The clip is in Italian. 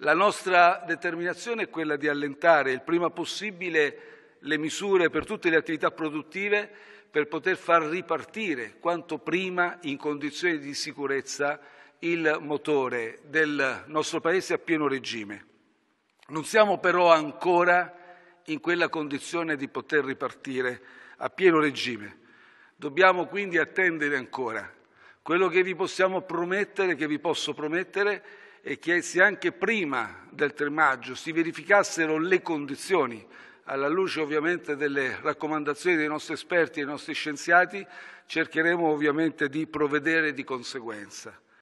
La nostra determinazione è quella di allentare il prima possibile le misure per tutte le attività produttive per poter far ripartire quanto prima in condizioni di sicurezza il motore del nostro Paese a pieno regime. Non siamo però ancora in quella condizione di poter ripartire a pieno regime. Dobbiamo quindi attendere ancora. Quello che vi possiamo promettere, che vi posso promettere, e che se anche prima del 3 maggio si verificassero le condizioni, alla luce ovviamente delle raccomandazioni dei nostri esperti e dei nostri scienziati, cercheremo ovviamente di provvedere di conseguenza.